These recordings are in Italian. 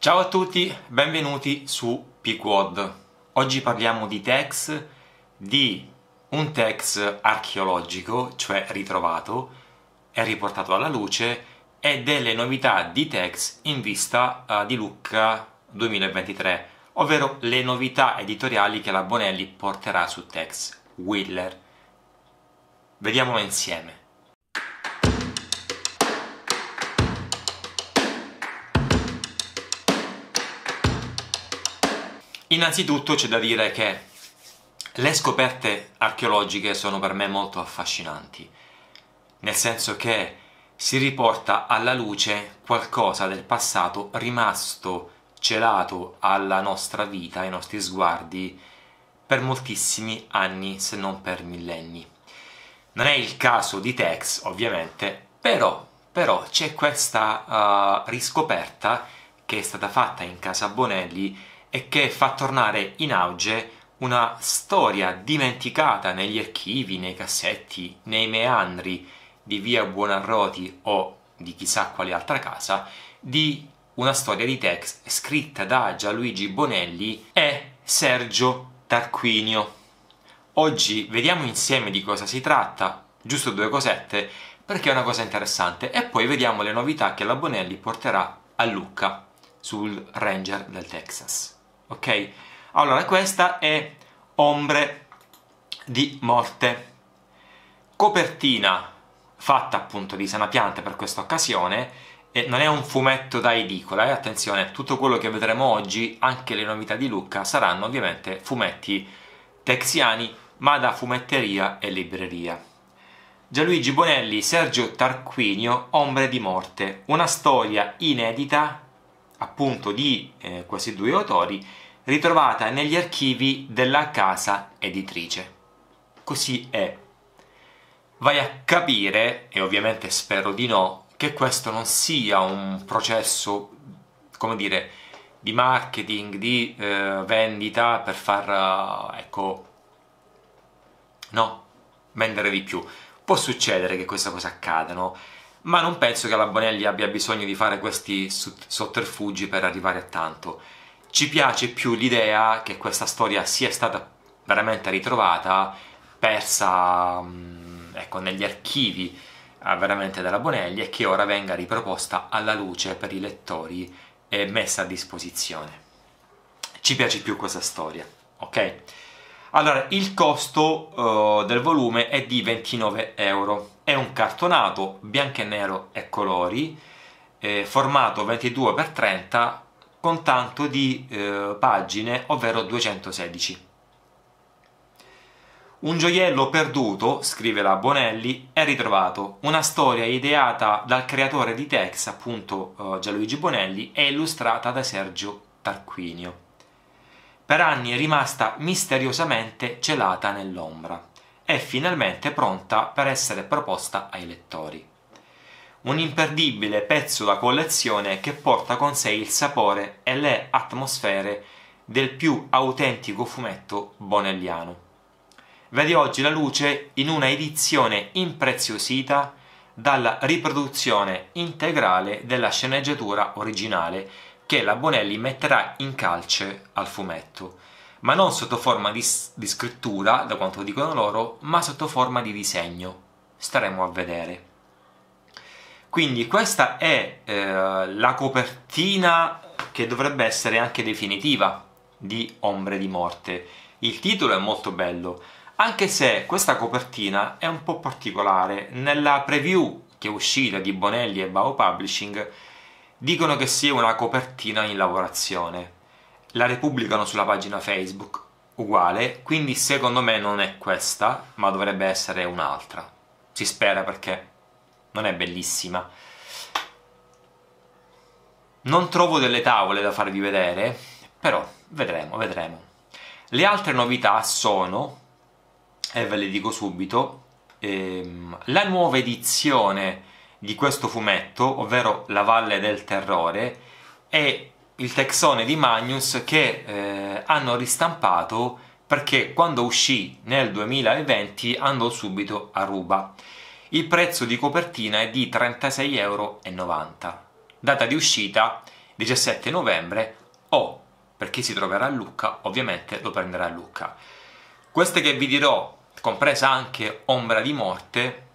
Ciao a tutti, benvenuti su PQOD. Oggi parliamo di Tex, di un Tex archeologico, cioè ritrovato, è riportato alla luce, e delle novità di Tex in vista uh, di Lucca 2023, ovvero le novità editoriali che la Bonelli porterà su Tex Wheeler. Vediamolo insieme. Innanzitutto c'è da dire che le scoperte archeologiche sono per me molto affascinanti, nel senso che si riporta alla luce qualcosa del passato rimasto celato alla nostra vita, ai nostri sguardi, per moltissimi anni, se non per millenni. Non è il caso di Tex, ovviamente, però, però c'è questa uh, riscoperta che è stata fatta in casa Bonelli e che fa tornare in auge una storia dimenticata negli archivi, nei cassetti, nei meandri di via Buonarroti o di chissà quale altra casa, di una storia di Tex scritta da Gianluigi Bonelli e Sergio Tarquinio. Oggi vediamo insieme di cosa si tratta, giusto due cosette, perché è una cosa interessante, e poi vediamo le novità che la Bonelli porterà a Lucca sul Ranger del Texas ok? Allora, questa è Ombre di Morte. Copertina fatta appunto di sanapiante per questa occasione e non è un fumetto da edicola, eh? attenzione, tutto quello che vedremo oggi, anche le novità di Lucca, saranno ovviamente fumetti texiani, ma da fumetteria e libreria. Gianluigi Bonelli, Sergio Tarquinio, Ombre di Morte, una storia inedita appunto di eh, questi due autori ritrovata negli archivi della casa editrice. Così è. Vai a capire, e ovviamente spero di no, che questo non sia un processo, come dire, di marketing, di eh, vendita per far, uh, ecco, no, vendere di più. Può succedere che questa cosa accada, no? ma non penso che la Bonelli abbia bisogno di fare questi sotterfugi per arrivare a tanto. Ci piace più l'idea che questa storia sia stata veramente ritrovata, persa mm, ecco, negli archivi eh, veramente della Bonelli e che ora venga riproposta alla luce per i lettori e messa a disposizione. Ci piace più questa storia, ok? Allora, il costo uh, del volume è di 29 euro è un cartonato bianco e nero e colori, eh, formato 22x30 con tanto di eh, pagine, ovvero 216. Un gioiello perduto, scrive la Bonelli, è ritrovato. Una storia ideata dal creatore di Tex, appunto eh, Gianluigi Bonelli, e illustrata da Sergio Tarquinio. Per anni è rimasta misteriosamente celata nell'ombra è finalmente pronta per essere proposta ai lettori. Un imperdibile pezzo da collezione che porta con sé il sapore e le atmosfere del più autentico fumetto bonelliano. Vede oggi la luce in una edizione impreziosita dalla riproduzione integrale della sceneggiatura originale che la Bonelli metterà in calce al fumetto ma non sotto forma di, di scrittura, da quanto dicono loro, ma sotto forma di disegno. Staremo a vedere. Quindi questa è eh, la copertina che dovrebbe essere anche definitiva di Ombre di Morte. Il titolo è molto bello, anche se questa copertina è un po' particolare. Nella preview che è uscita di Bonelli e Bao Publishing dicono che sia una copertina in lavorazione la repubblicano sulla pagina Facebook, uguale, quindi secondo me non è questa, ma dovrebbe essere un'altra. Si spera perché non è bellissima. Non trovo delle tavole da farvi vedere, però vedremo, vedremo. Le altre novità sono, e ve le dico subito, ehm, la nuova edizione di questo fumetto, ovvero La Valle del Terrore, e il texone di Magnus che eh, hanno ristampato perché quando uscì nel 2020 andò subito a ruba. Il prezzo di copertina è di 36,90 euro. Data di uscita 17 novembre o per chi si troverà a Lucca ovviamente lo prenderà a Lucca. Queste che vi dirò, compresa anche Ombra di Morte,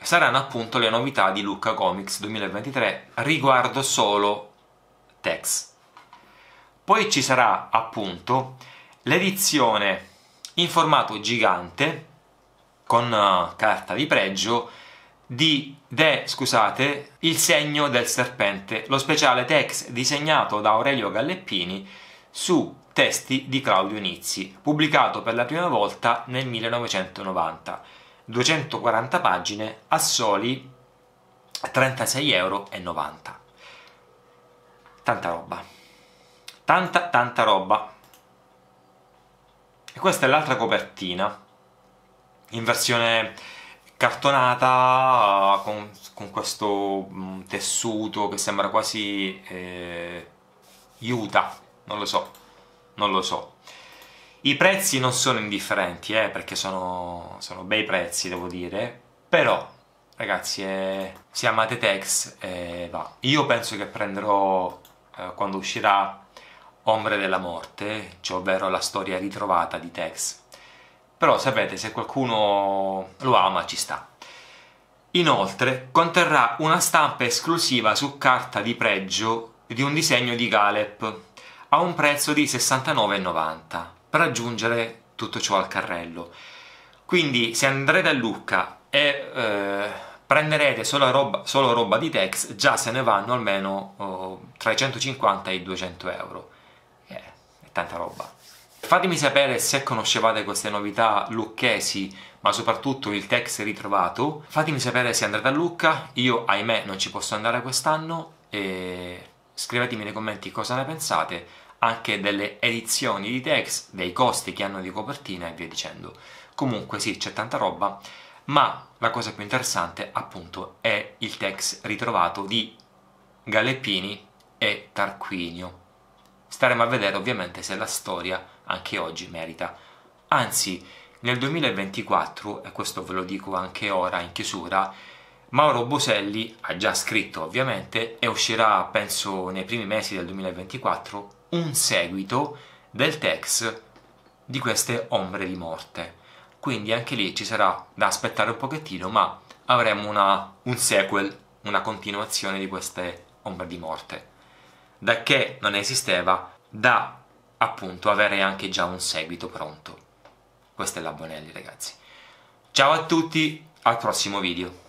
saranno appunto le novità di Lucca Comics 2023 riguardo solo Tex. Poi ci sarà appunto l'edizione in formato gigante con eh, carta di pregio di De, scusate, Il segno del serpente, lo speciale Tex disegnato da Aurelio Galleppini su testi di Claudio Nizzi, pubblicato per la prima volta nel 1990, 240 pagine a soli 36,90 euro. Tanta roba. Tanta, tanta roba. E questa è l'altra copertina. In versione cartonata con, con questo mm, tessuto che sembra quasi eh, Utah, non lo so, non lo so. I prezzi non sono indifferenti, eh, perché sono, sono, bei prezzi, devo dire, però, ragazzi, eh, se amate Tex, eh, va. Io penso che prenderò eh, quando uscirà Ombre della Morte, cioè ovvero la storia ritrovata di Tex. Però sapete, se qualcuno lo ama ci sta. Inoltre conterrà una stampa esclusiva su carta di pregio di un disegno di Galep a un prezzo di 69,90 per aggiungere tutto ciò al carrello. Quindi se andrete a Lucca e eh, prenderete solo roba, solo roba di Tex, già se ne vanno almeno oh, tra i 150 e i 200 euro. Eh, è tanta roba. Fatemi sapere se conoscevate queste novità lucchesi, ma soprattutto il Tex ritrovato. Fatemi sapere se andrete a Lucca, io ahimè non ci posso andare quest'anno e scrivetemi nei commenti cosa ne pensate, anche delle edizioni di Tex, dei costi che hanno di copertina e via dicendo. Comunque sì, c'è tanta roba ma la cosa più interessante appunto è il text ritrovato di Galeppini e Tarquinio. Staremo a vedere ovviamente se la storia anche oggi merita. Anzi, nel 2024, e questo ve lo dico anche ora in chiusura, Mauro Boselli ha già scritto ovviamente e uscirà penso nei primi mesi del 2024 un seguito del text di queste ombre di morte quindi anche lì ci sarà da aspettare un pochettino, ma avremo una, un sequel, una continuazione di queste ombre di morte. Da che non esisteva, da appunto avere anche già un seguito pronto. Questo è la Bonelli ragazzi. Ciao a tutti, al prossimo video.